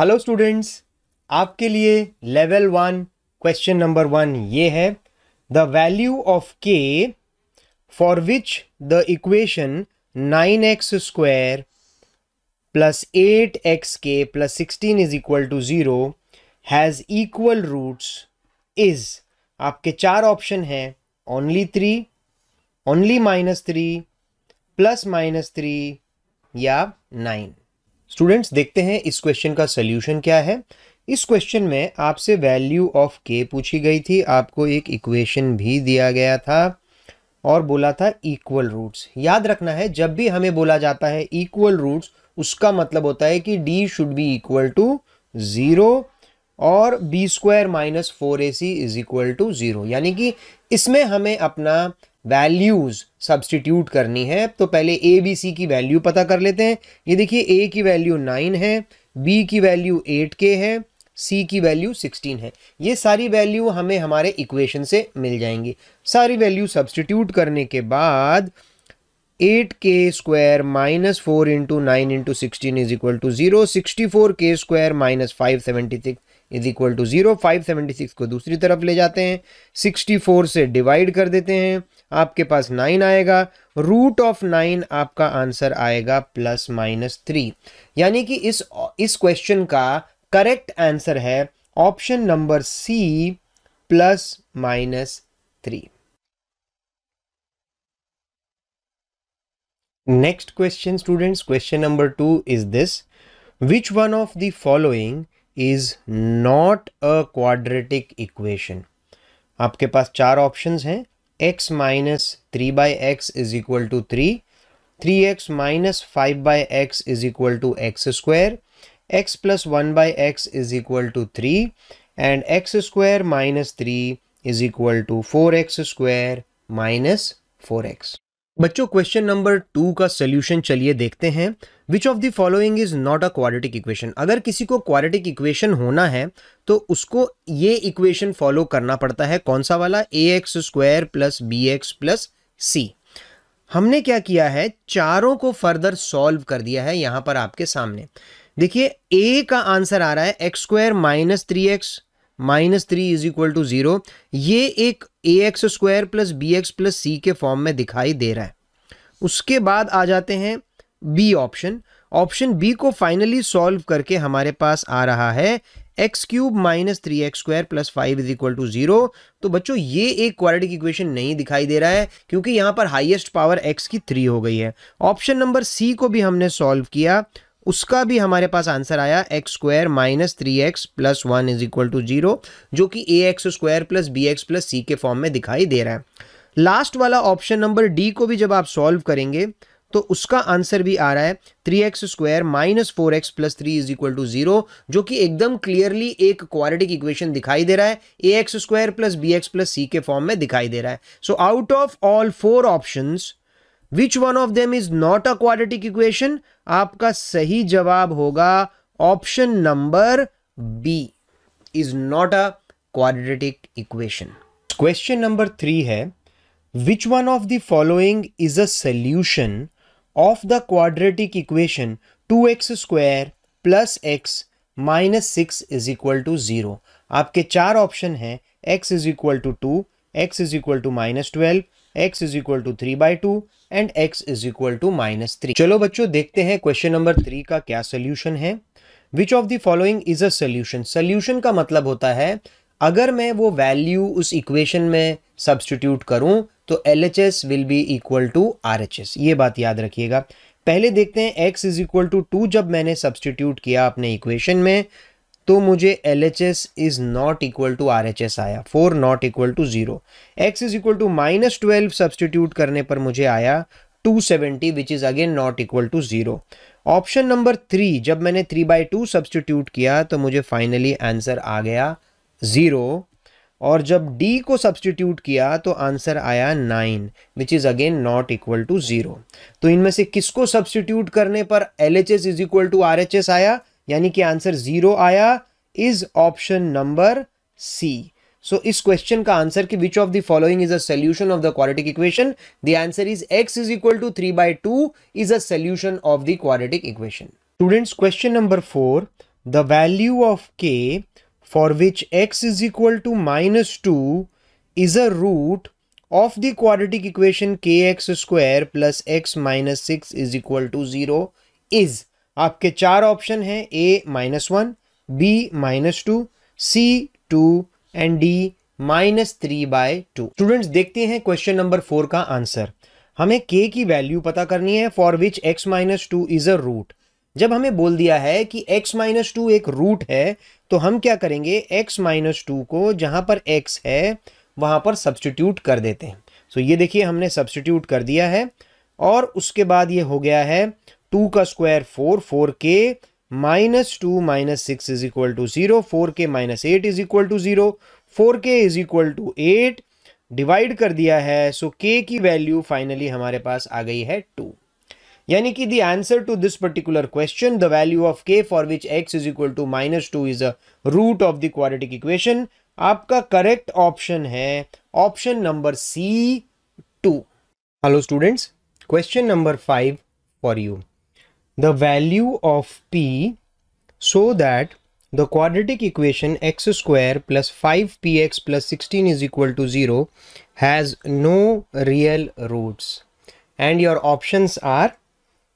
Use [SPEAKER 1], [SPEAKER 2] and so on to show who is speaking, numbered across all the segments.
[SPEAKER 1] Hello students आपके लिए level one question number one ये है the value of K for which the equation nine X square plus eight X K plus sixteen is equal to zero has equal roots is आपके चार option हैं only three only minus three plus minus three या nine students देखते हैं इस question का solution क्या है इस क्वेश्चन में आपसे वैल्यू ऑफ के पूछी गई थी आपको एक इक्वेशन भी दिया गया था और बोला था इक्वल रूट्स याद रखना है जब भी हमें बोला जाता है इक्वल रूट्स उसका मतलब होता है कि D should be equal to zero और B square minus four A C is equal to zero यानी कि इसमें हमें अपना वैल्यूज़ सब्सटीट्यूट करनी है तो पहले ए बी सी की वैल्यू पता कर लेते हैं ये देखिए ए की वैल्यू नाइन है बी की वैल्यू एट के है सी की वैल्यू सिक्सटीन है ये सारी वैल्यू हमें हमारे इक्वेशन से मिल जाएंगी सारी वैल्यू सब्सटीट्यूट करने के बाद eight K square minus four into nine into sixteen is equal to zero sixty four K square minus five seventy six is equal to zero five seventy six को दूसरी तरफ ले जाते हैं सिक्सटी फोर से डिवाइड कर देते हैं आपके पास नाइन आएगा रूट ऑफ नाइन आपका आंसर आएगा प्लस माइनस थ्री यानी कि इस इस क्वेश्चन का करेक्ट आंसर है option number C plus minus three next question students question number two is this which one of the following is not a quadratic equation आपके पास चार ऑप्शंस हैं x minus 3 by x is equal to 3. 3x minus 5 by x is equal to x square. x plus 1 by x is equal to 3. And x square minus 3 is equal to 4x square minus 4x. बच्चों question number two का solution चलिए देखते हैं which of the following is not a quadratic equation अगर किसी को quadratic equation होना है तो उसको ये इक्वेशन फॉलो करना पड़ता है कौन सा वाला A X square plus B X plus C हमने क्या किया है चारों को फर्दर सॉल्व कर दिया है यहाँ पर आपके सामने देखिए ए का आंसर आ रहा है x square minus three X minus three is equal to zero ये एक A X square plus B X plus C के फॉर्म में दिखाई दे रहा है उसके बाद आ जाते हैं बी ऑप्शन ऑप्शन बी को फाइनली सॉल्व करके हमारे पास आ रहा है X cube minus three X square plus five is equal to zero तो बच्चों ये एक क्वाड्रेटिक इक्वेशन नहीं दिखाई दे रहा है क्योंकि यहाँ पर हाईएस्ट पावर एक्स की थ्री हो गई है ऑप्शन नंबर सी को भी हमने सॉल्व किया उसका भी हमारे पास आंसर आया X square minus three X plus one is equal to zero जो कि A X square plus B X plus C के फॉर्म में दिखाई दे रहा है लास्ट वाला ऑप्शन नंबर डी को भी जब आप सॉल्व करेंगे तो उसका आंसर भी आ रहा है three X square minus four X plus three is equal to zero जो कि एकदम क्लियरली एक क्वाड्रेटिक इक्वेशन दिखाई दे रहा है A X square plus B X plus C के फॉर्म में दिखाई दे रहा है so out of all four options which one of them is not a quadratic equation आपका सही जवाब होगा option number B is not a quadratic equation question number three है which one of the following is a solution of the quadratic equation two x square plus X minus six is equal to zero आपके चार option हैं X is equal to two X is equal to minus twelve x is equal to three by two and x is equal to minus three चलो बच्चों देखते हैं question number three का क्या solution है which of the following is a solution solution का मतलब होता है अगर मैं वो वैल्यू उस इक्वेशन में सब्सटीट्यूट करूं तो L H S will be equal to R H S ये बात याद रखिएगा पहले देखते हैं x is equal to two जब मैंने सब्सटीट्यूट किया अपने इक्वेशन में तो मुझे L H S is not equal to R H S आया four not equal to zero X is equal to minus twelve substitute करने पर मुझे आया two seventy which is again not equal to zero option number three जब मैंने three by to substitute किया तो मुझे फाइनली आंसर आ गया ज़ीरो और जब डी को सब्सटीट्यूट किया तो आंसर आया nine which is again not equal to zero तो इनमें से किसको सब्सटीट्यूट करने पर L H S is equal to R H S आया यानी कि आंसर जीरो आया is option number C so इस क्वेश्चन का आंसर कि which of the following is a solution of the quadratic equation the answer is x is equal to three by two is a solution of the quadratic equation students question number four the value of K for which X is equal to minus two is a root the the equation के x square plus X minus six is equal to zero is आपके चार option हैं A minus one B minus two C two and D minus three by two students देखते हैं question number four का answer हमें K की value पता करनी है for which X minus two is a root जब हमें बोल दिया है कि x माइनस टू एक रूट है तो हम क्या करेंगे x माइनस टू को जहां पर x है वहां पर सब्सटीट्यूट कर देते हैं सो so ये देखिए हमने सब्सटीट्यूट कर दिया है और उसके बाद ये हो गया है टू का square four four K minus two minus six is equal to zero four K minus eight is equal to zero four K is equal to eight divide कर दिया है सो so के की वैल्यू फाइनली हमारे पास आ गई है टू यानी कि the answer to this particular question the value of K for which X is equal to minus two is a root of the quadratic equation आपका करेक्ट ऑप्शन है option number C two hello students question number five for you the value of p so that the quadratic equation x square plus 5px plus 16 is equal to 0 has no real roots and your options are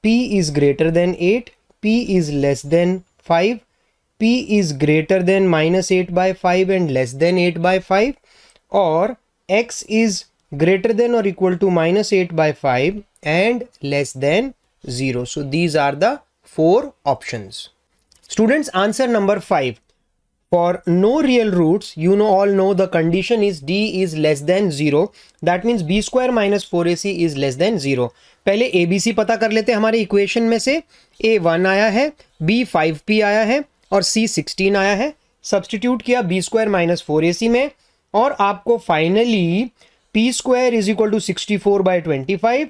[SPEAKER 1] p is greater than 8 p is less than 5 p is greater than minus 8 by 5 and less than 8 by 5 or x is greater than or equal to minus 8 by 5 and less than 0. So these are the four options. Students answer number 5. For no real roots, you know all know the condition is D is less than 0. That means B square minus 4AC is less than 0. पहले ABC पता कर लेते हैं हमारे equation में से A 1 आया है B 5P आया है और C 16 आया है सब्सटीट्यूट किया B square minus four A में और आपको finally P square is equal to sixty four by twenty five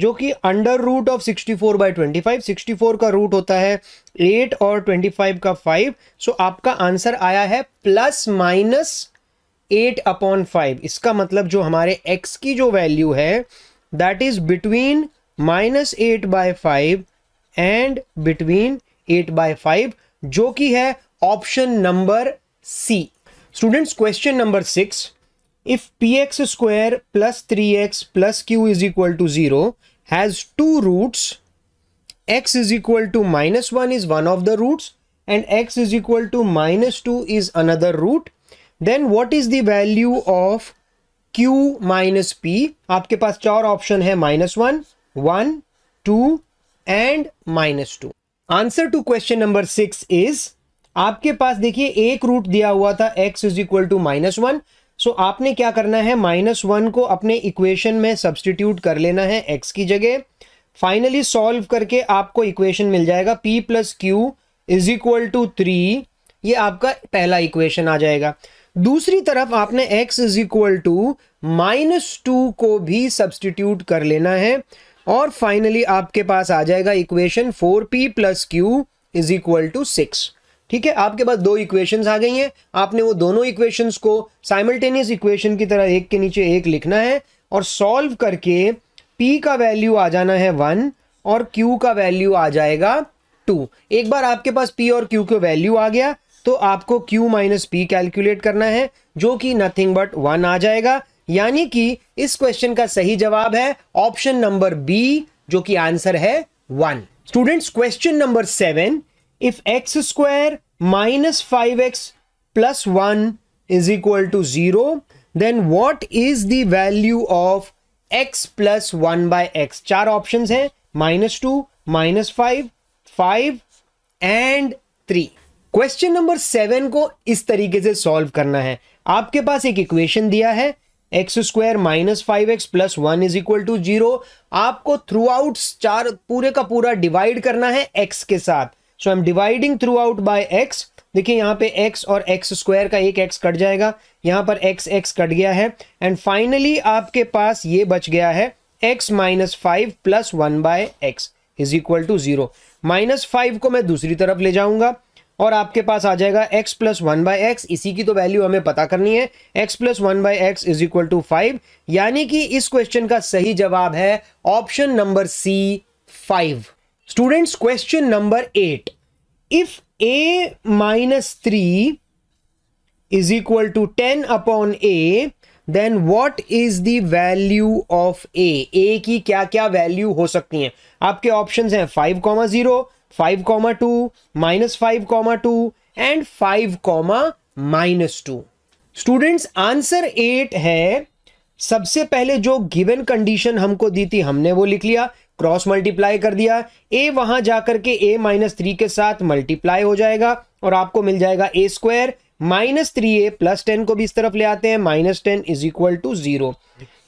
[SPEAKER 1] जो कि under root of 64 four by twenty का रूट होता है 8 और 25 का 5 सो so आपका आंसर आया है plus minus eight upon five इसका मतलब जो हमारे एक्स की जो वैल्यू है that is between minus eight by five and between eight by five जो कि है option number C students question number six if px square plus 3x plus q is equal to 0 has two roots x is equal to minus 1 is one of the roots and x is equal to minus 2 is another root then what is the value of q minus p aapke paas char option hai minus 1 1 2 and minus 2 answer to question number 6 is aapke paas dekhiye ek root diya hua tha x is equal to minus 1 so so, आपने क्या करना है minus one को अपने equation में substitute कर लेना है एक्स की जगह फाइनली सॉल्व करके आपको इक्वेशन मिल जाएगा P plus Q is equal to three ये आपका पहला इक्वेशन आ जाएगा दूसरी तरफ आपने x is equal to minus two को भी सब्सटीट्यूट कर लेना है और फाइनली आपके पास आ जाएगा equation four P plus Q is equal to six ठीक है आपके पास दो इक्वेशंस आ गई हैं आपने वो दोनों इक्वेशंस को साइमल्टेनियस इक्वेशन की तरह एक के नीचे एक लिखना है और सॉल्व करके पी का वैल्यू आ जाना है वन और क्यू का वैल्यू आ जाएगा टू एक बार आपके पास पी और क्यू का वैल्यू आ गया तो आपको क्यू माइनस पी कैलकुलेट करना है जो कि नथिंग बट वन आ जाएगा यानी कि इस क्वेश्चन का सही जवाब है ऑप्शन नंबर बी जो कि आंसर है one students question number seven X square minus five x plus one is equal to zero then what is the value of X plus one by X चार option हैं minus two minus five five and three question number seven को इस तरीके से solve करना है आपके पास एक इक्वेशन दिया है x square minus five x plus one is equal to zero आपको थ्रू आउट चार पूरे का पूरा डिवाइड करना है एक्स के साथ so I am dividing throughout by x देखिए यहाँ पे x और एक्स स्क्वायर का एक x कट जाएगा यहाँ पर x x कट गया है एंड फाइनली आपके पास ये बच गया है x minus five plus one by x is equal to zero minus five को मैं दूसरी तरफ ले जाऊंगा और आपके पास आ जाएगा x plus one by x इसी की तो वैल्यू हमें पता करनी है x plus one by x is equal to five यानी कि इस क्वेश्चन का सही जवाब है option number C five students question number eight if a minus three is equal to ten upon a then what is the value of a a की क्या क्या वैल्यू हो सकती है आपके ऑप्शन हैं five comma zero five comma two minus five comma two and five comma minus two students answer eight है सबसे पहले जो गिवन कंडीशन हमको दी थी हमने वो लिख लिया क्रॉस मल्टीप्लाई कर दिया ए वहां जाकर के ए माइनस थ्री के साथ मल्टीप्लाई हो जाएगा और आपको मिल जाएगा a square minus three a plus ten को भी इस तरफ ले आते हैं minus ten is equal to zero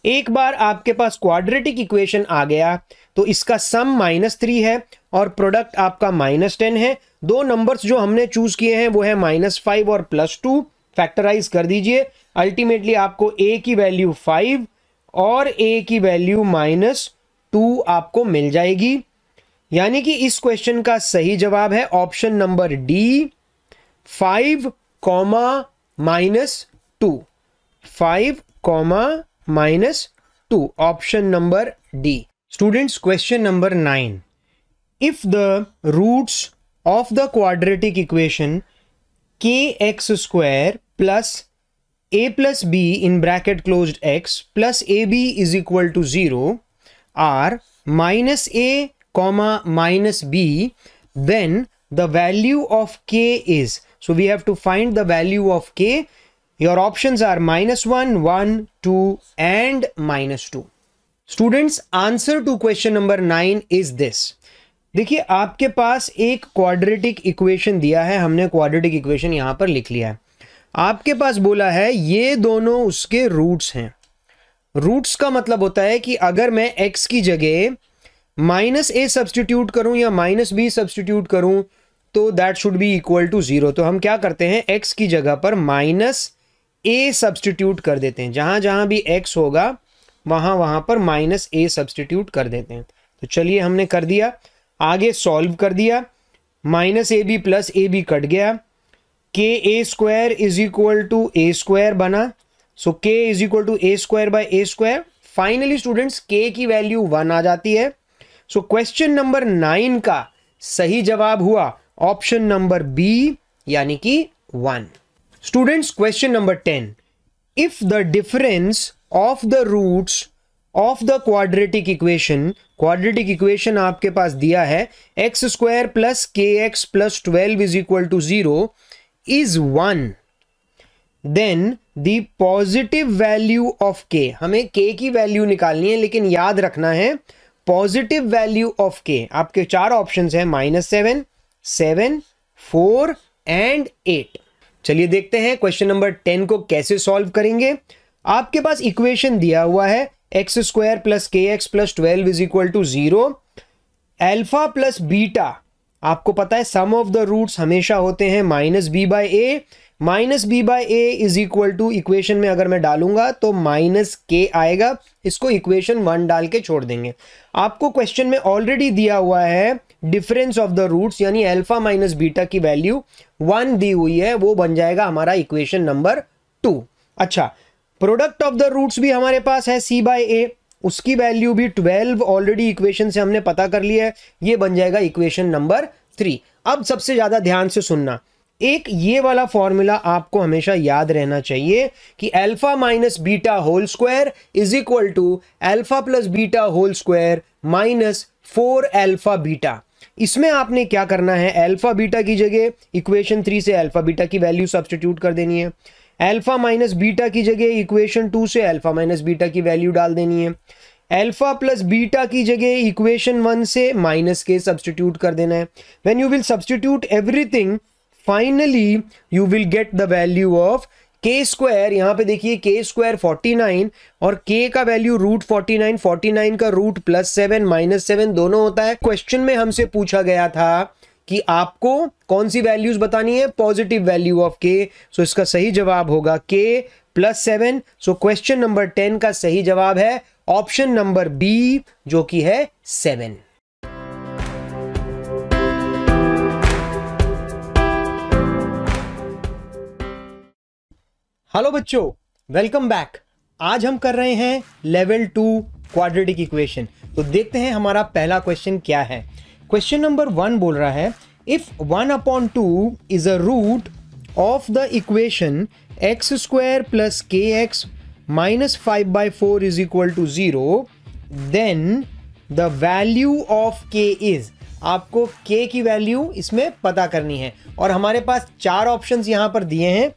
[SPEAKER 1] एक बार आपके पास क्वाड्रेटिक इक्वेशन आ गया तो इसका सम माइनस थ्री है और प्रोडक्ट आपका माइनस टेन है दो नंबर्स जो हमने चूज किए हैं वो है माइनस फाइव और प्लस टू फैक्टराइज कर दीजिए अल्टीमेटली आपको ए की वैल्यू फाइव और ए की वैल्यू माइनस टू आपको मिल जाएगी यानी कि इस क्वेश्चन का सही जवाब है option number D five comma minus two five comma minus two option number D students question number nine if the roots of the quadratic equation के x square plus a plus b in bracket close x plus a b is equal to zero are minus a comma minus b then the value of k is so we have to find the value of k your options are minus one one two and minus two students answer to question number nine is this देखिए आपके पास एक quadratic equation दिया है हमने quadratic equation यहां पर लिख लिया है आपके पास बोला है ये दोनों उसके रूट्स हैं रूट्स का मतलब होता है कि अगर मैं एक्स की जगह माइनस ए सब्सटीट्यूट करूं या माइनस बी सब्सटीट्यूट करूं तो that should be equal to zero तो हम क्या करते हैं एक्स की जगह पर माइनस ए सब्सटीट्यूट कर देते हैं जहां जहां भी एक्स होगा वहां वहां पर माइनस ए सब्सटीट्यूट कर देते हैं तो चलिए हमने कर दिया आगे सॉल्व कर दिया minus a b plus a b cut गया k a square is equal to a square बना so k is equal to a square by a square finally students k की वैल्यू वन आ जाती है सो question number nine का सही जवाब हुआ option number b यानी कि one students question number ten if the difference of the roots of the quadratic equation quadratic equation आपके पास दिया है x square plus k x plus twelve is equal to zero is one then the positive value of k हमें K की value निकालनी है लेकिन याद रखना है पॉजिटिव वैल्यू ऑफ के आपके चार ऑप्शंस हैं minus seven seven four and eight चलिए देखते हैं क्वेश्चन नंबर टेन को कैसे सॉल्व करेंगे आपके पास इक्वेशन दिया हुआ है x square plus k x plus twelve is equal to zero alpha plus beta आपको पता है सम ऑफ द रूट्स हमेशा होते हैं minus b by a minus b by a is equal to equation में अगर मैं डालूंगा तो माइनस के आएगा इसको इक्वेशन वन डाल के छोड़ देंगे आपको क्वेश्चन में ऑलरेडी दिया हुआ है डिफरेंस ऑफ द रूट्स यानी अल्फा माइनस बीटा की वैल्यू वन दी हुई है वो बन जाएगा हमारा इक्वेशन नंबर टू अच्छा प्रोडक्ट ऑफ द रूट्स भी हमारे पास है सी बाय ए उसकी वैल्यू भी ट्वेल्व ऑलरेडी इक्वेशन से हमने पता कर लिया है ये बन जाएगा इक्वेशन नंबर थ्री अब सबसे ज़्यादा ध्यान से सुनना एक ये वाला फॉर्मूला आपको हमेशा याद रहना चाहिए कि alpha minus beta whole square is equal to alpha plus beta whole square minus four alpha beta इसमें आपने क्या करना है अल्फा बीटा की जगह इक्वेशन थ्री से अल्फा बीटा की वैल्यू सब्सटीट्यूट कर देनी है अल्फा माइनस बीटा की जगह इक्वेशन टू से अल्फा माइनस बीटा की वैल्यू डाल देनी है अल्फा प्लस बीटा की जगह इक्वेशन वन से माइनस के सब्सटीट्यूट कर देना है when you will substitute everything finally you will get the value of k square यहाँ पे देखिए के स्क्वायर 49 और के का वैल्यू रूट 49 49 का root plus seven minus seven दोनों होता है क्वेश्चन में हमसे पूछा गया था कि आपको कौन सी वैल्यूज बतानी है पॉजिटिव वैल्यू ऑफ के सो इसका सही जवाब होगा k plus seven so question number ten का सही जवाब है ऑप्शन नंबर बी जो कि है सेवन हेलो बच्चों वेलकम बैक आज हम कर रहे हैं लेवल टू क्वाड्रेटिक इक्वेशन तो देखते हैं हमारा पहला क्वेश्चन क्या है क्वेश्चन नंबर वन बोल रहा है if one upon two is a root of the equation x square plus k x minus five by four is equal to zero then the value of k is आपको k की value इसमें पता करनी है और हमारे पास चार option यहाँ पर दिए हैं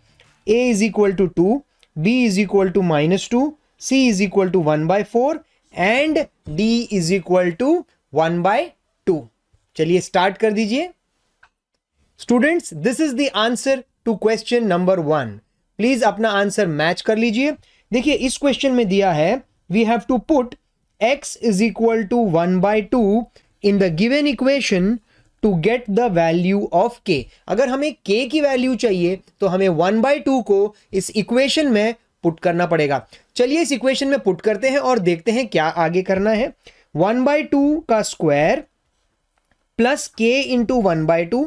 [SPEAKER 1] a is equal to two b is equal to minus two c is equal to one by four and d is equal to one by two चलिए स्टार्ट कर दीजिए students this is the answer to question number one please अपना answer match कर लीजिए देखिए इस question में दिया है we have to put x is equal to one by two in the given equation two get the value of k. अगर हमें k की वैल्यू चाहिए तो हमें वन by टू को इस इक्वेशन में पुट करना पड़ेगा चलिए इस इक्वेशन में पुट करते हैं और देखते हैं क्या आगे करना है वन by टू का square plus k into one by two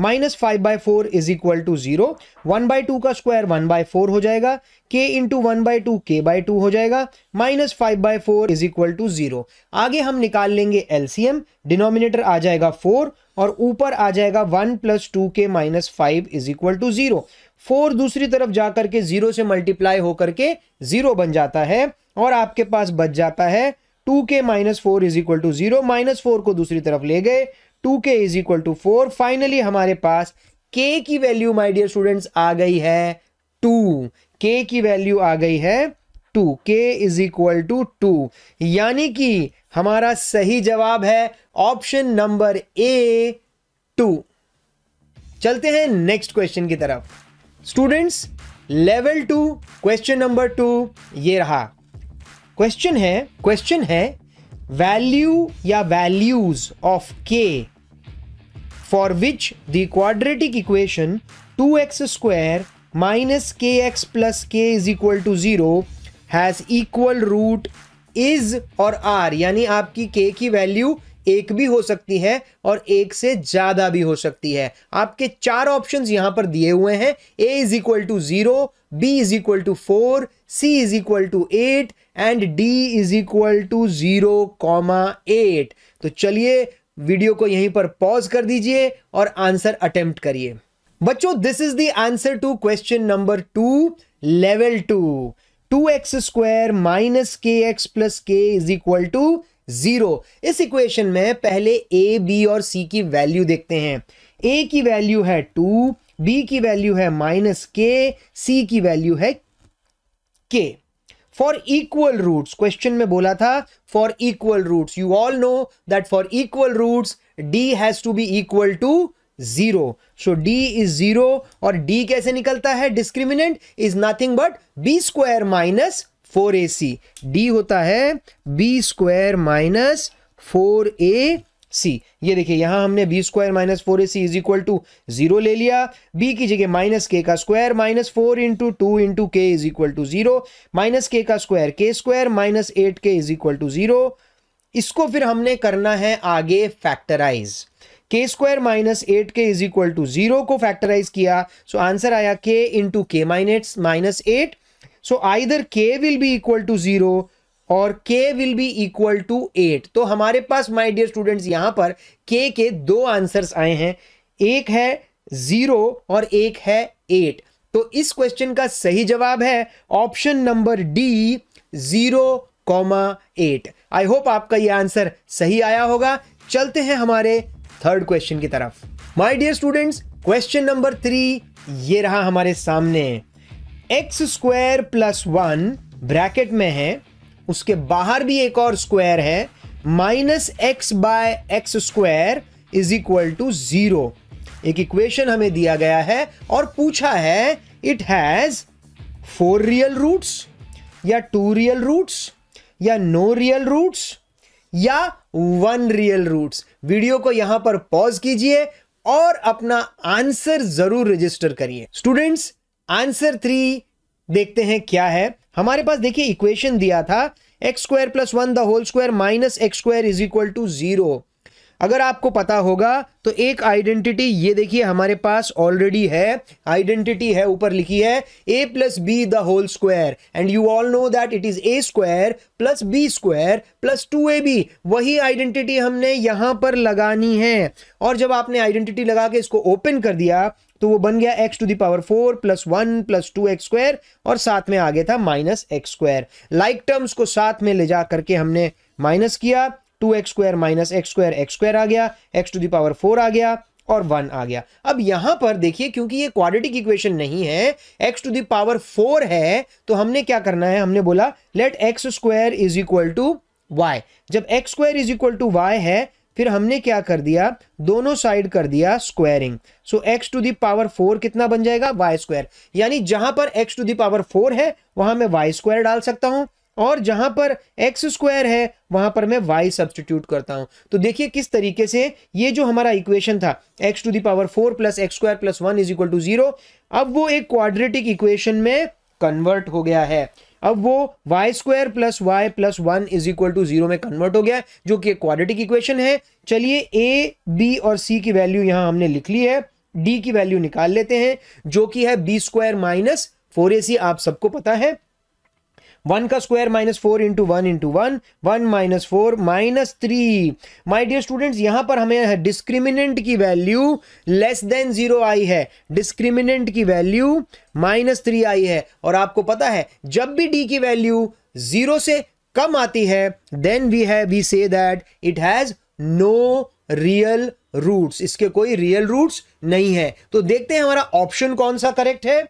[SPEAKER 1] minus five by four is equal to zero one by two का स्क्वायर वन बाय फोर हो जाएगा k into one by two k by two हो जाएगा minus five by four is equal to zero आगे हम निकाल लेंगे LCM denominator आ जाएगा फोर और ऊपर आ जाएगा one plus two k minus five is equal to zero four दूसरी तरफ जा करके जीरो से मल्टीप्लाई होकर के जीरो बन जाता है और आपके पास बच जाता है two k minus four is equal to zero minus four को दूसरी तरफ ले गए two k is equal to four finally हमारे पास के की वैल्यू माय डियर स्टूडेंट्स आ गई है टू के की वैल्यू आ गई है two k is equal to to यानी कि हमारा सही जवाब है ऑप्शन नंबर ए टू चलते हैं नेक्स्ट क्वेश्चन की तरफ students level two question number two ये रहा क्वेश्चन है क्वेश्चन है वैल्यू या values of k for which the quadratic equation 2x square minus kx plus k is equal to 0 has equal root is और r यानी आपकी k की value एक भी हो सकती है और एक से ज्यादा भी हो सकती है आपके चार ऑप्शंस यहां पर दिए हुए हैं a is equal to zero b is equal to four c is equal to eight and d is equal to zero comma eight तो चलिए वीडियो को यहीं पर पॉज कर दीजिए और आंसर अटेम्प्ट करिए बच्चों this is the answer to question number two level two two x square minus k x plus k is equal to zero इस इक्वेशन में पहले ए बी और सी की वैल्यू देखते हैं ए की वैल्यू है टू बी की वैल्यू है माइनस के सी की वैल्यू है के फॉर इक्वल रूट्स क्वेश्चन में बोला था for equal roots you all know that for equal roots d has to be equal to zero so d is zero और d कैसे निकलता है discriminant is nothing but b square minus four A c d होता है b square minus four ए c ये देखिए यहां हमने b square minus four A C is equal to zero ले लिया बी की जगह माइनस के का square minus four into two into k is equal to zero minus k का square k square minus eight k is equal to zero इसको फिर हमने करना है आगे factorise k square minus eight k is equal to zero को factorise किया so so answer आया k into k minus minus eight so either k will be equal to zero और k will be equal to eight तो हमारे पास my dear students यहां पर k के दो आंसर्स आए हैं एक है जीरो और एक है एट तो इस क्वेश्चन का सही जवाब है option number D zero comma eight I hope आपका यह आंसर सही आया होगा चलते हैं हमारे थर्ड क्वेश्चन की तरफ my dear students question number three ये रहा हमारे सामने x square plus one bracket में है उसके बाहर भी एक और स्क्वायर है minus x by x square is equal to zero एक इक्वेशन हमें दिया गया है और पूछा है it has four real roots या टू रियल रूट्स या नो रियल रूट्स या वन रियल रूट्स वीडियो को यहां पर पॉज कीजिए और अपना आंसर जरूर रजिस्टर करिए स्टूडेंट्स आंसर थ्री देखते हैं क्या है हमारे पास देखिए इक्वेशन दिया था x square plus one the whole square minus x square is equal to zero अगर आपको पता होगा तो एक आइडेंटिटी ये देखिए हमारे पास ऑलरेडी है आइडेंटिटी है ऊपर लिखी है a plus b the whole square and you all know that it is a square plus b square plus two a b वही आइडेंटिटी हमने यहां पर लगानी है और जब आपने आइडेंटिटी लगा के इसको ओपन कर दिया तो वो बन गया x to the power four plus one plus two x square और साथ में आ गया था minus x square like terms को साथ में ले जा करके हमने माइनस किया two x square minus x square x square आ गया एक्स टू दावर फोर आ गया और वन आ गया अब यहां पर देखिए क्योंकि ये क्वाड्रेटिक इक्वेशन नहीं है एक्स टू दावर फोर है तो हमने क्या करना है हमने बोला let x square is equal to y जब x square is equal to y है फिर हमने क्या कर दिया दोनों साइड कर दिया squaring so x to the power four कितना बन जाएगा वाई स्क्वायर यानी जहां पर एक्स टू पावर फोर है वहां मैं वाई स्क्वायर डाल सकता हूं और जहां पर एक्स स्क्वायर है वहां पर मैं वाई सब्सटीट्यूट करता हूं तो देखिए किस तरीके से ये जो हमारा इक्वेशन था x to the power four plus x square plus one is equal to zero अब वो एक क्वाड्रेटिक इक्वेशन में कन्वर्ट हो गया है अब वो y square plus y plus one is equal to zero में कन्वर्ट हो गया जो कि क्वाड्रेटिक इक्वेशन है चलिए ए बी और सी की वैल्यू यहां हमने लिख ली है डी की वैल्यू निकाल लेते हैं जो कि है बी स्क्वायर माइनस फोर ए सी आप सबको पता है वन का square minus four into one into one one minus four minus three my dear students यहाँ पर हमें डिस्क्रिमिनेंट की वैल्यू लेस देन जीरो आई है डिस्क्रिमिनेंट की वैल्यू माइनस थ्री आई है और आपको पता है जब भी डी की वैल्यू जीरो से कम आती है देन वी है we say that it has no real roots इसके कोई रियल रूट्स नहीं है तो देखते हैं हमारा ऑप्शन कौन सा करेक्ट है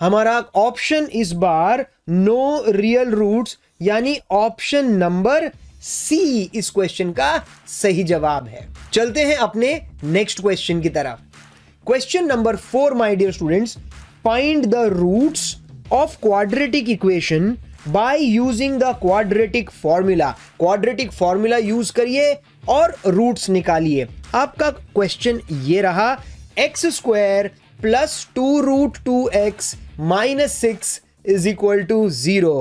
[SPEAKER 1] हमारा ऑप्शन इस बार नो रियल रूट्स यानी ऑप्शन नंबर सी इस क्वेश्चन का सही जवाब है चलते हैं अपने नेक्स्ट क्वेश्चन की तरफ question number four my dear students find the roots of quadratic equation by using the quadratic formula quadratic formula use करिए और रूट्स निकालिए आपका क्वेश्चन ये रहा x square plus two root two x minus six is equal to zero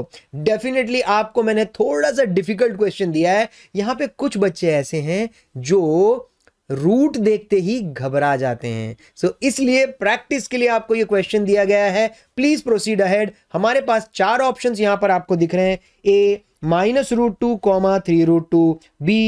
[SPEAKER 1] definitely आपको मैंने थोड़ा सा डिफिकल्ट क्वेश्चन दिया है यहाँ पे कुछ बच्चे ऐसे हैं जो रूट देखते ही घबरा जाते हैं सो so, इसलिए प्रैक्टिस के लिए आपको यह क्वेश्चन दिया गया है प्लीज प्रोसीड अहेड हमारे पास चार ऑप्शन यहाँ पर आपको दिख रहे हैं A minus root two comma three root two B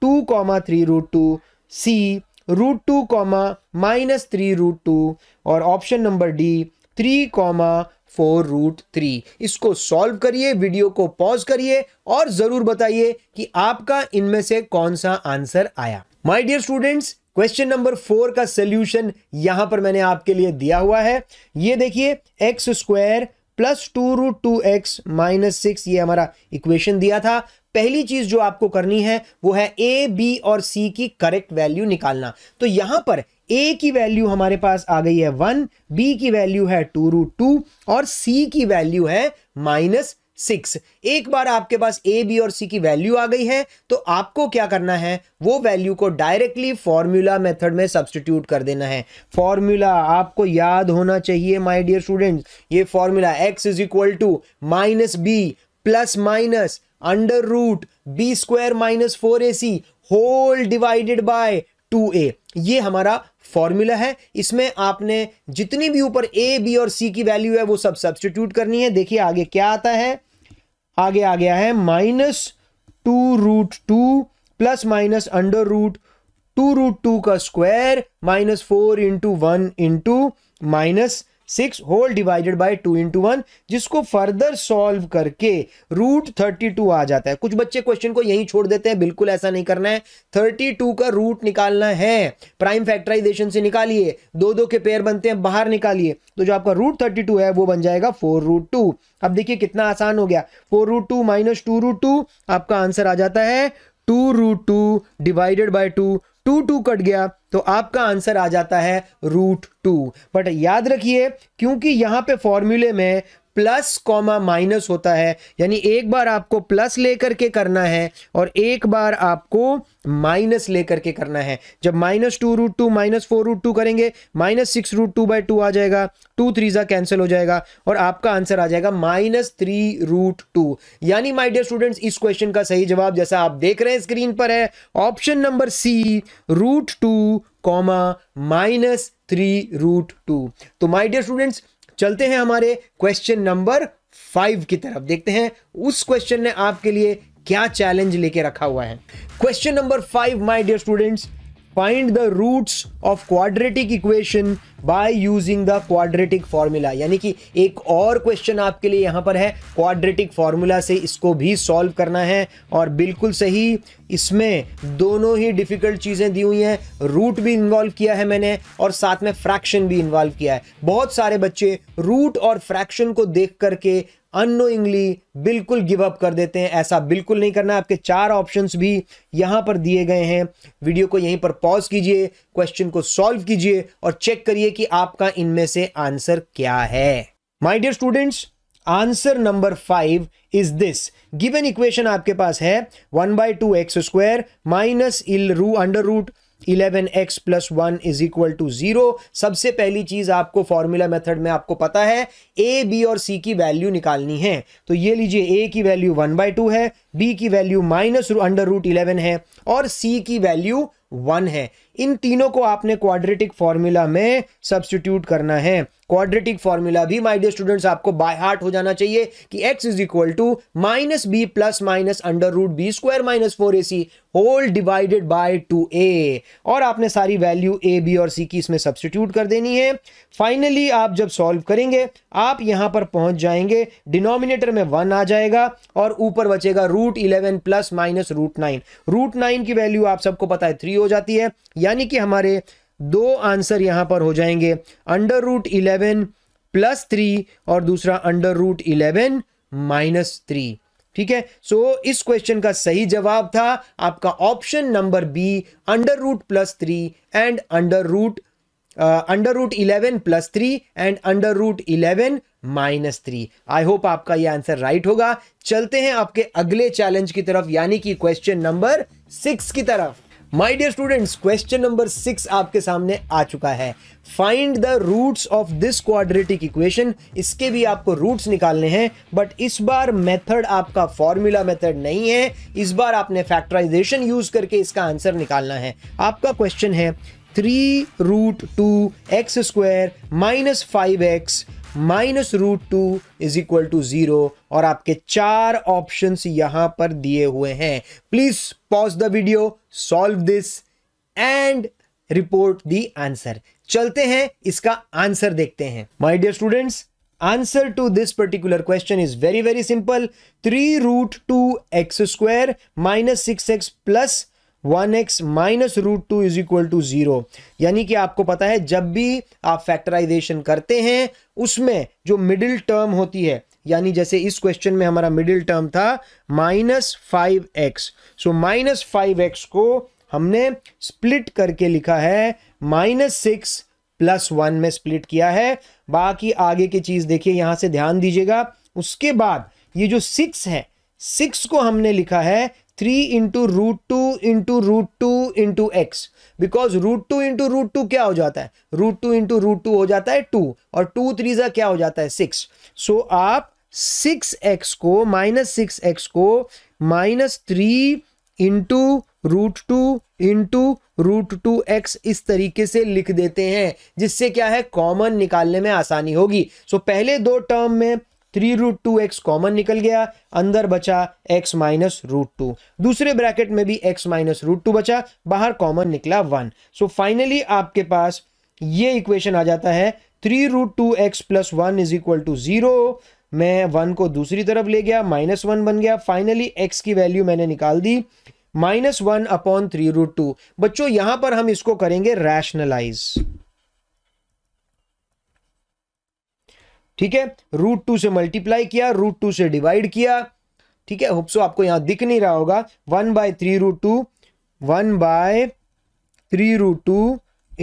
[SPEAKER 1] two comma three root two C root two comma minus three root two और option number D three comma four root three इसको solve करिए video को pause करिए और ज़रूर बताइए कि आपका इनमें से कौन सा आंसर आया my dear students question number four का सोल्यूशन यहां पर मैंने आपके लिए दिया हुआ है ये देखिए x square plus two root two x minus six ये हमारा इक्वेशन दिया था पहली चीज जो आपको करनी है वो है ए बी और सी की करेक्ट वैल्यू निकालना तो यहां पर ए की वैल्यू हमारे पास आ गई है वन बी की वैल्यू है टू रूट टू और सी की वैल्यू है माइनस सिक्स एक बार आपके पास ए बी और सी की वैल्यू आ गई है तो आपको क्या करना है वो वैल्यू को डायरेक्टली फॉर्मूला मेथड में सब्सटीट्यूट कर देना है फॉर्मूला आपको याद होना चाहिए माय डियर स्टूडेंट्स ये formula x is equal to minus b plus minus under root b square minus four A c whole divided by two a ये हमारा फॉर्मूला है इसमें आपने जितनी भी ऊपर ए बी और सी की वैल्यू है वो सब सब्सटीट्यूट करनी है देखिए आगे क्या आता है आगे आ गया है minus two root two plus minus under root two root two का square minus four into one into minus six whole divided by two into one जिसको फर्दर सॉल्व करके रूट थर्टी टू आ जाता है कुछ बच्चे क्वेश्चन को यहीं छोड़ देते हैं बिल्कुल ऐसा नहीं करना है थर्टी टू का रूट निकालना है प्राइम फैक्टराइजेशन से निकालिए दो दो के पेयर बनते हैं बाहर निकालिए तो जो आपका रूट थर्टी टू है वो बन जाएगा फोर रूट टू अब देखिए कितना आसान हो गया four root two minus two root two आपका आंसर आ जाता है two root two divided by two two two cut गया तो आपका आंसर आ जाता है रूट टू बट याद रखिए क्योंकि यहां पे फॉर्मूले में प्लस कॉमा माइनस होता है यानी एक बार आपको प्लस लेकर के करना है और एक बार आपको माइनस लेकर के करना है जब minus two root two minus four root two करेंगे minus six root two by two आ जाएगा टू थ्री ज़ा कैंसिल हो जाएगा और आपका आंसर आ जाएगा माइनस थ्री रूट टू यानी माई डियर स्टूडेंट्स इस क्वेश्चन का सही जवाब जैसा आप देख रहे हैं स्क्रीन पर है option number C root two comma minus three root two तो माई डियर स्टूडेंट्स चलते हैं हमारे क्वेश्चन नंबर फाइव की तरफ देखते हैं उस क्वेश्चन ने आपके लिए क्या चैलेंज लेके रखा हुआ है question number five my dear students find the roots of quadratic equation by using the quadratic formula यानी कि एक और क्वेश्चन आपके लिए यहां पर है क्वाड्रेटिक फार्मूला से इसको भी सॉल्व करना है और बिल्कुल सही इसमें दोनों ही डिफ़िकल्ट चीज़ें दी हुई हैं रूट भी इन्वॉल्व किया है मैंने और साथ में फ्रैक्शन भी इन्वॉल्व किया है बहुत सारे बच्चे रूट और फ्रैक्शन को देख करके अनोइंगली बिल्कुल गिव अप कर देते हैं ऐसा बिल्कुल नहीं करना आपके चार ऑप्शंस भी यहां पर दिए गए हैं वीडियो को यहीं पर पॉज कीजिए क्वेश्चन को सॉल्व कीजिए और चेक करिए कि आपका इनमें से आंसर क्या है my dear students answer number five is this given equation आपके पास है one by two x square minus इल रू under root eleven x plus one is equal to zero सबसे पहली चीज आपको फॉर्मूला मेथड में आपको पता है ए बी और सी की वैल्यू निकालनी है तो ये लीजिए ए की वैल्यू वन बाई टू है बी की value minus under root eleven है और सी की वैल्यू वन है इन तीनों को आपने क्वाड्रेटिक फॉर्मूला में सब्सटीट्यूट करना है क्वाड्रेटिक फॉर्मूला भी माय डियर स्टूडेंट्स आपको बाय हार्ट हो जाना चाहिए कि x is equal to minus b plus minus under root b square minus four A c whole divided by two a और आपने सारी वैल्यू ए बी और सी की इसमें सब्सटीट्यूट कर देनी है फाइनली आप जब सॉल्व करेंगे आप यहां पर पहुंच जाएंगे डिनोमिनेटर में वन आ जाएगा और ऊपर बचेगा root eleven plus minus root nine root nine की वैल्यू आप सबको पता है थ्री हो जाती है या यानी कि हमारे दो आंसर यहां पर हो जाएंगे under root eleven plus three और दूसरा under root eleven minus three ठीक है सो so, इस क्वेश्चन का सही जवाब था आपका option number B under root plus three and under root under root eleven plus three and under root eleven minus three I hope आपका यह आंसर राइट होगा चलते हैं आपके अगले चैलेंज की तरफ यानी कि क्वेश्चन नंबर सिक्स की तरफ my dear students question number six आपके सामने आ चुका है find the roots of this quadratic equation इसके भी आपको रूट्स निकालने हैं बट इस बार मेथड आपका फॉर्मूला मेथड नहीं है इस बार आपने फैक्टराइजेशन यूज करके इसका आंसर निकालना है आपका क्वेश्चन है three root two x square minus five x minus root two is equal to zero और आपके चार ऑप्शन यहां पर दिए हुए हैं please pause the video solve this and report the answer चलते हैं इसका आंसर देखते हैं my dear students answer to this particular question is very very simple three root two x square minus six x plus one x minus root two is equal to zero यानी कि आपको पता है जब भी आप फैक्टराइजेशन करते हैं उसमें जो मिडिल टर्म होती है यानी जैसे इस क्वेश्चन में हमारा मिडिल टर्म था minus five x so minus five x को हमने स्प्लिट करके लिखा है माइनस सिक्स प्लस वन में स्प्लिट किया है बाकी आगे की चीज़ देखिए यहां से ध्यान दीजिएगा उसके बाद ये जो सिक्स है सिक्स को हमने लिखा है three into root two into root two into x because root two into root two क्या हो जाता है root two into root two हो जाता है टू और टू थ्री सा क्या हो जाता है सिक्स सो so, आप सिक्स एक्स को माइनस सिक्स एक्स को minus three into root two into root two x इस तरीके से लिख देते हैं जिससे क्या है कॉमन निकालने में आसानी होगी सो so, पहले दो टर्म में three root two x common निकल गया अंदर बचा एक्स माइनस रूट टू दूसरे ब्रैकेट में भी एक्स माइनस रूट टू बचा बाहर कॉमन निकला वन सो फाइनली आपके पास ये इक्वेशन आ जाता है three root two x plus one is equal to zero मैं वन को दूसरी तरफ ले गया माइनस वन बन गया फाइनली एक्स की वैल्यू मैंने निकाल दी minus one upon three root two बच्चों यहां पर हम इसको करेंगे रैशनलाइज ठीक है रूट टू से मल्टीप्लाई किया रूट टू से डिवाइड किया ठीक है होप्सो आपको यहां दिख नहीं रहा होगा one by three root two one by three root two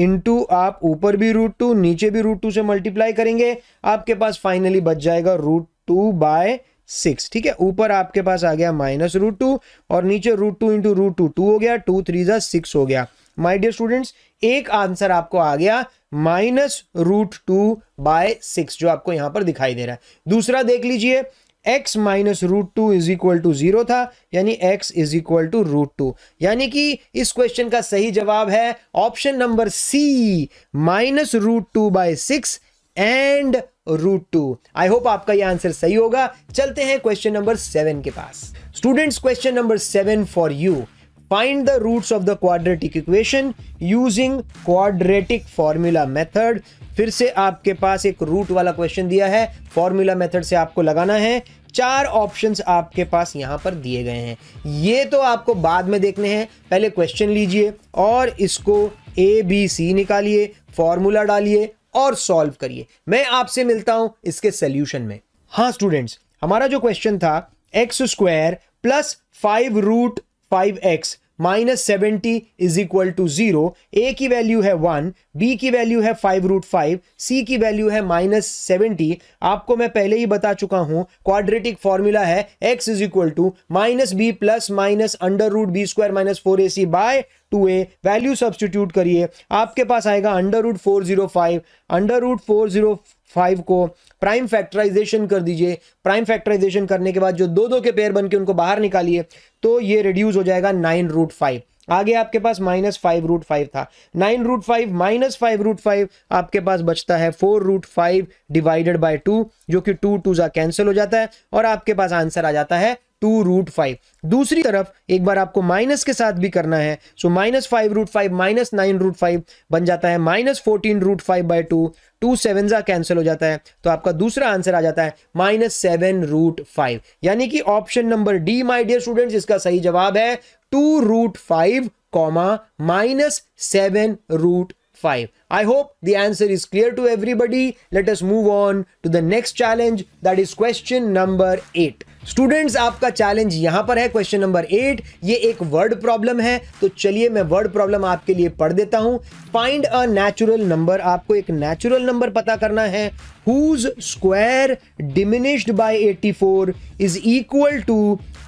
[SPEAKER 1] into आप ऊपर भी रूट टू नीचे भी रूट टू से मल्टीप्लाई करेंगे आपके पास फाइनली बच जाएगा रूट टू बाय सिक्स ठीक है ऊपर आपके पास आ गया माइनस रूट टू और नीचे root two into root two two हो गया टू थ्री जा सिक्स हो गया माय डियर स्टूडेंट्स एक आंसर आपको आ गया minus root two by six जो आपको यहां पर दिखाई दे रहा है दूसरा देख लीजिए x minus root two is equal to zero था यानी x is equal to root two यानी कि इस क्वेश्चन का सही जवाब है option number C minus root two by six and root two I hope आपका ये आंसर सही होगा चलते हैं क्वेश्चन नंबर सेवन के पास students question number seven for you Find the roots of the quadratic equation using quadratic formula method. फिर से आपके पास एक रूट वाला क्वेश्चन दिया है फॉर्मूला मेथड से आपको लगाना है चार ऑप्शंस आपके पास यहां पर दिए गए हैं ये तो आपको बाद में देखने हैं पहले क्वेश्चन लीजिए और इसको ए बी सी निकालिए फॉर्मूला डालिए और सॉल्व करिए मैं आपसे मिलता हूं इसके सोल्यूशन में हाँ स्टूडेंट्स हमारा जो क्वेश्चन था x square plus five root five x minus seventy is equal to zero a की वैल्यू है वन बी की वैल्यू है फाइव रूट फाइव सी की वैल्यू है माइनस सेवेंटी आपको मैं पहले ही बता चुका हूं क्वाड्रेटिक फॉर्मूला है x is equal to minus b plus minus under root b square minus four A c by two a value substitute करिए आपके पास आएगा under root four zero five under root four zero five को prime factorisation कर दीजिए prime factorisation करने के बाद जो दो दो के पेयर बन के उनको बाहर निकालिए तो ये रिड्यूस हो जाएगा नाइन रूट फाइव आगे आपके पास माइनस फाइव रूट फाइव था nine root five minus five root five आपके पास बचता है four root five divided by two जो कि टू टू ज़ा कैंसिल हो जाता है और आपके पास आंसर आ जाता है टू रूट फाइव दूसरी तरफ एक बार आपको माइनस के साथ भी करना है so minus five root five minus nine root five बन जाता है minus fourteen root five by two two seven जा कैंसिल हो जाता है तो आपका दूसरा आंसर आ जाता है माइनस सेवन रूट फाइव यानी कि option number D my dear student इसका सही जवाब है two root five comma minus seven root 5. I hope the answer is clear to everybody. Let us move on to the next challenge that is question number 8. Students आपका challenge यहां पर है question number eight ये एक word problem है तो चलिए मैं वर्ड प्रॉब्लम आपके लिए पढ़ देता हूं फाइंड अ नेचुरल नंबर आपको एक नेचुरल नंबर पता करना है whose square diminished by 84 is equal to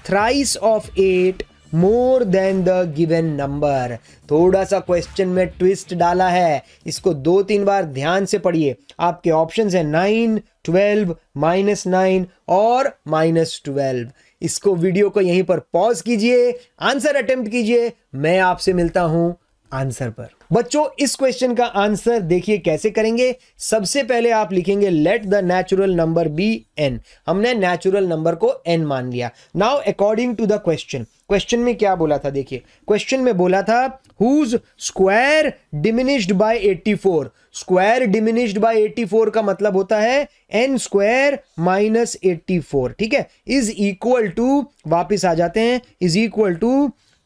[SPEAKER 1] thrice of eight more than the given number थोड़ा सा क्वेश्चन में ट्विस्ट डाला है इसको दो तीन बार ध्यान से पढ़िए आपके ऑप्शन है नाइन ट्वेल्व माइनस नाइन और माइनस ट्वेल्व इसको वीडियो को यहीं पर पॉज कीजिए आंसर अटेम्प्ट कीजिए मैं आपसे मिलता हूं आंसर पर बच्चों इस क्वेश्चन का आंसर देखिए कैसे करेंगे सबसे पहले आप लिखेंगे let the natural number be N हमने नेचुरल नंबर को एन मान लिया now according to the question question में क्या बोला था देखिए क्वेश्चन में बोला था whose square diminished by 84 square diminished by 84 का मतलब होता है एन स्क्वायर माइनस एट्टी ठीक है इज इक्वल टू वापिस आ जाते हैं is equal to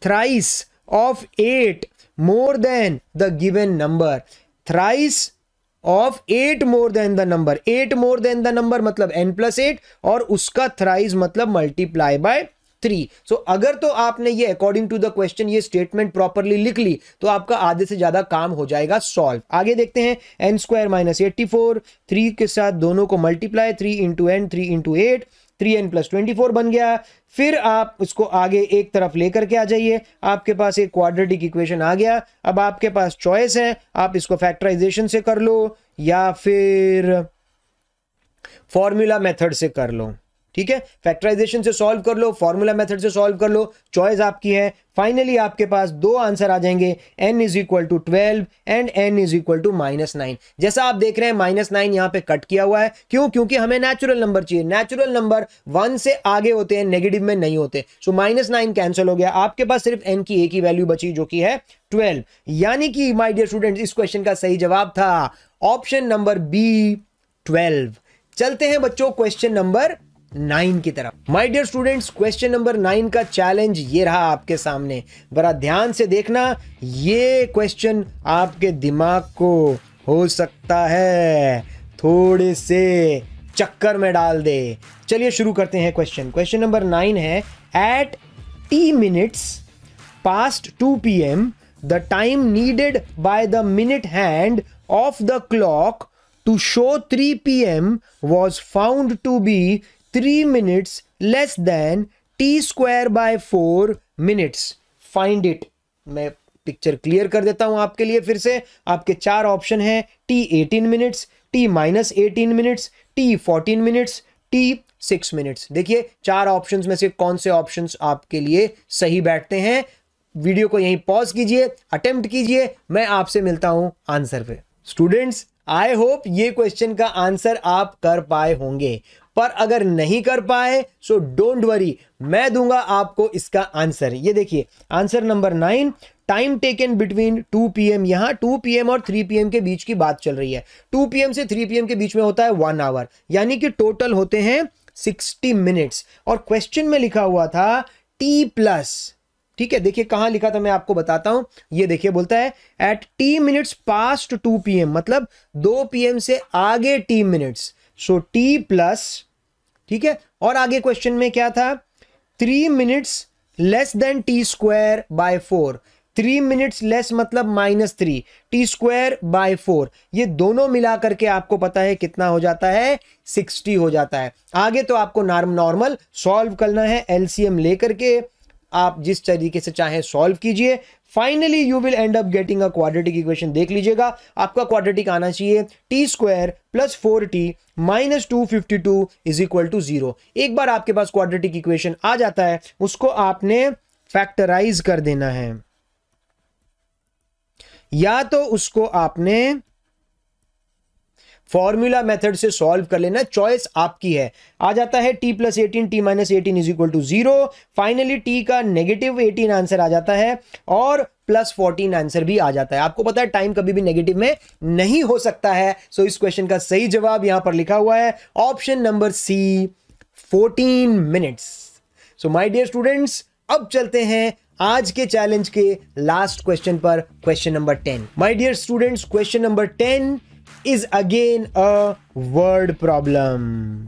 [SPEAKER 1] thrice of eight more than the given number thrice of eight more than the number eight more than the number मतलब एन प्लस एट और उसका thrice मतलब मल्टीप्लाई बाय थ्री सो अगर तो आपने ये according to the question ये statement properly लिख ली तो आपका आधे से ज्यादा काम हो जाएगा सॉल्व आगे देखते हैं N square minus eighty four three के साथ दोनों को multiply three into N three into eight three N plus twenty four बन गया फिर आप उसको आगे एक तरफ लेकर के आ जाइए आपके पास एक क्वाड्रेटिक इक्वेशन आ गया अब आपके पास चॉइस है आप इसको फैक्टराइजेशन से कर लो या फिर फॉर्मूला मेथड से कर लो ठीक है फैक्टराइजेशन से सॉल्व कर लो फॉर्मूला मेथड से सॉल्व कर लो चॉइस आपकी है फाइनली आपके पास दो आंसर आ जाएंगे N is equal to twelve and N is equal to minus nine जैसा आप देख रहे हैं माइनस नाइन यहां पे कट किया हुआ है क्यों क्योंकि हमें नेचुरल नंबर चाहिए नेचुरल नंबर वन से आगे होते हैं नेगेटिव में नहीं होते सो माइनस नाइन कैंसिल हो गया आपके पास सिर्फ एन की एक ही वैल्यू बची जो कि है ट्वेल्व यानी कि माई डियर स्टूडेंट इस क्वेश्चन का सही जवाब था ऑप्शन नंबर बी ट्वेल्व चलते हैं बच्चों क्वेश्चन नंबर नाइन की तरफ my dear students question number nine का चैलेंज ये रहा आपके सामने बड़ा ध्यान से देखना ये क्वेश्चन आपके दिमाग को हो सकता है थोड़े से चक्कर में डाल दे चलिए शुरू करते हैं क्वेश्चन क्वेश्चन नंबर नाइन है at T minutes past two P M the time needed by the minute hand of the clock to show three P M was found to be three minutes less than T square by four minutes find it मैं picture clear कर देता हूं आपके लिए फिर से आपके चार ऑप्शन हैं T eighteen minutes T minus eighteen minutes T fourteen minutes T six minutes देखिए चार ऑप्शंस में से कौन से ऑप्शंस आपके लिए सही बैठते हैं वीडियो को यहीं पॉज कीजिए अटेम्प्ट कीजिए मैं आपसे मिलता हूं आंसर पे स्टूडेंट्स आई होप ये क्वेश्चन का आंसर आप कर पाए होंगे पर अगर नहीं कर पाए सो डोंट वरी मैं दूंगा आपको इसका आंसर ये देखिए answer number nine time taken between 2 PM यहाँ पी एम और 3 पीएम के बीच की बात चल रही है 2 पीएम से 3 पीएम के बीच में होता है वन आवर यानी कि टोटल होते हैं 60 मिनट्स और क्वेश्चन में लिखा हुआ था टी प्लस ठीक है देखिए कहाँ लिखा था मैं आपको बताता हूँ ये देखिए बोलता है at T minutes past two P मतलब दो पी से आगे T minutes so T plus ठीक है और आगे क्वेश्चन में क्या था three minutes less than T square by four three minutes less मतलब minus three T square by four ये दोनों मिला करके आपको पता है कितना हो जाता है सिक्सटी हो जाता है आगे तो आपको नॉर्म नॉर्मल सॉल्व करना है एलसीएम लेकर के आप जिस तरीके से चाहे सॉल्व कीजिए finally you will end up getting a quadratic equation देख लीजिएगा आपका क्वाड्रेटिक आना चाहिए T square plus four T minus two fifty two is equal to zero एक बार आपके पास क्वाड्रेटिक इक्वेशन आ जाता है उसको आपने फैक्टराइज कर देना है या तो उसको आपने फॉर्मूला मेथड से सॉल्व कर लेना चॉइस आपकी है आ जाता है T plus eighteen T minus eighteen is equal to zero finally T का नेगेटिव एटीन आंसर आ जाता है और प्लस फोर्टीन आंसर भी आ जाता है आपको पता है टाइम कभी भी नेगेटिव में नहीं हो सकता है सो so इस क्वेश्चन का सही जवाब यहां पर लिखा हुआ है option number C fourteen minutes so my dear students अब चलते हैं आज के चैलेंज के लास्ट क्वेश्चन पर question number ten my dear students question number ten is again a word problem.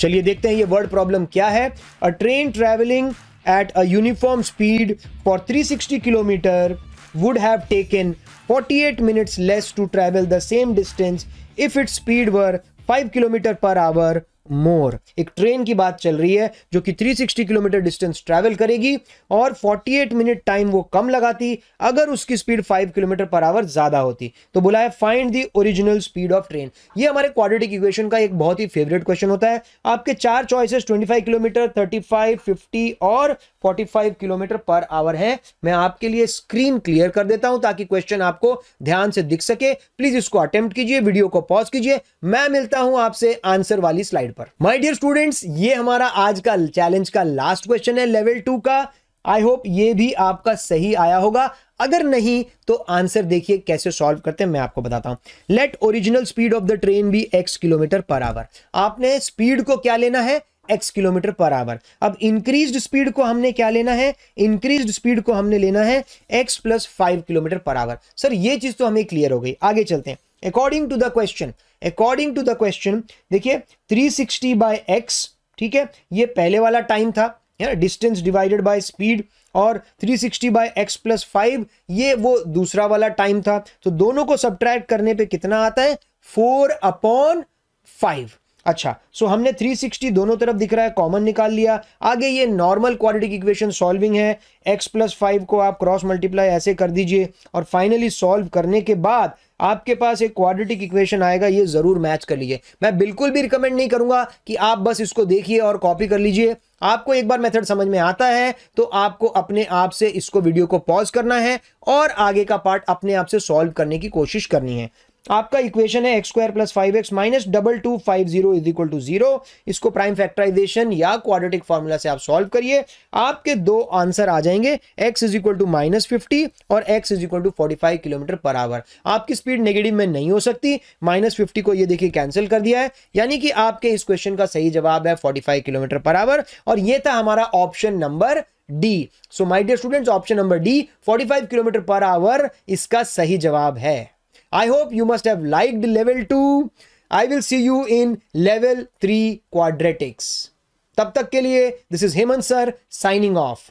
[SPEAKER 1] चलिए देखते हैं ये वर्ड प्रॉब्लम क्या है a train travelling at a uniform speed for 360 kilometre would have taken forty eight minutes less to travel the same distance if its speed were five kilometre per hour more एक train की बात चल रही है जो कि 360 kilometre distance travel करेगी और 48 मिनट टाइम वो कम लगाती अगर उसकी स्पीड 5 किलोमीटर पर आवर ज़्यादा होती तो बोला है find the original speed of train ये हमारे क्वाड्रेटिक इक्वेशन का एक बहुत ही फेवरेट क्वेश्चन होता है आपके चार चॉइसेस 25 किलोमीटर 35, 50 और 45 किलोमीटर पर आवर है मैं आपके लिए स्क्रीन क्लियर कर देता हूं ताकि क्वेश्चन आपको ध्यान से दिख सके प्लीज इसको अटेम्प्ट कीजिए वीडियो को पॉज कीजिए मैं मिलता हूं आपसे आंसर वाली स्लाइड पर माई डियर स्टूडेंट्स ये हमारा आज का चैलेंज का लास्ट क्वेश्चन है लेवल टू का आई होप ये भी आपका सही आया होगा अगर नहीं तो आंसर देखिए कैसे सॉल्व करते हैं मैं आपको बताता हूं let original speed of the train be X kilometre per hour आपने स्पीड को क्या लेना है एक्स किलोमीटर पर आवर अब इंक्रीज स्पीड को हमने क्या लेना है इंक्रीज स्पीड को हमने लेना है X plus five kilometre per hour sir ये चीज तो हमें क्लियर हो गई आगे चलते हैं according to the question according to the question देखिए 360 सिक्सटी बाय एक्स ठीक है ये पहले वाला टाइम था है ना डिस्टेंस डिवाइडेड बाय स्पीड और 360 sixty by X plus five ये वो दूसरा वाला टाइम था तो दोनों को सब्ट्रैक्ट करने पे कितना आता है फोर अपॉन फाइव अच्छा सो so हमने 360 दोनों तरफ दिख रहा है कॉमन निकाल लिया आगे ये नॉर्मल क्वाड्रेटिक इक्वेशन सॉल्विंग है एक्स प्लस फाइव को आप क्रॉस मल्टीप्लाई ऐसे कर दीजिए और फाइनली सॉल्व करने के बाद आपके पास एक क्वाड्रेटिक इक्वेशन आएगा ये ज़रूर मैच कर लीजिए मैं बिल्कुल भी रिकमेंड नहीं करूंगा कि आप बस इसको देखिए और कॉपी कर लीजिए आपको एक बार मेथड समझ में आता है तो आपको अपने आप से इसको वीडियो को पॉज करना है और आगे का पार्ट अपने आप से सॉल्व करने की कोशिश करनी है आपका इक्वेशन है x square plus five x minus double two five zero is equal to zero इसको प्राइम फैक्टराइजेशन या क्वाड्रेटिक फॉर्मूला से आप सॉल्व करिए आपके दो आंसर आ जाएंगे X is equal to minus fifty और X is equal to forty five kilometre per hour आपकी स्पीड नेगेटिव में नहीं हो सकती माइनस फिफ्टी को ये देखिए कैंसिल कर दिया है यानी कि आपके इस क्वेश्चन का सही जवाब है forty five kilometre per hour और ये था हमारा option number D so my dear students option number D five kilometre per hour इसका सही जवाब है I hope you must have like level two I will see you in level three quadratics तब तक के लिए this is Hemant sir signing of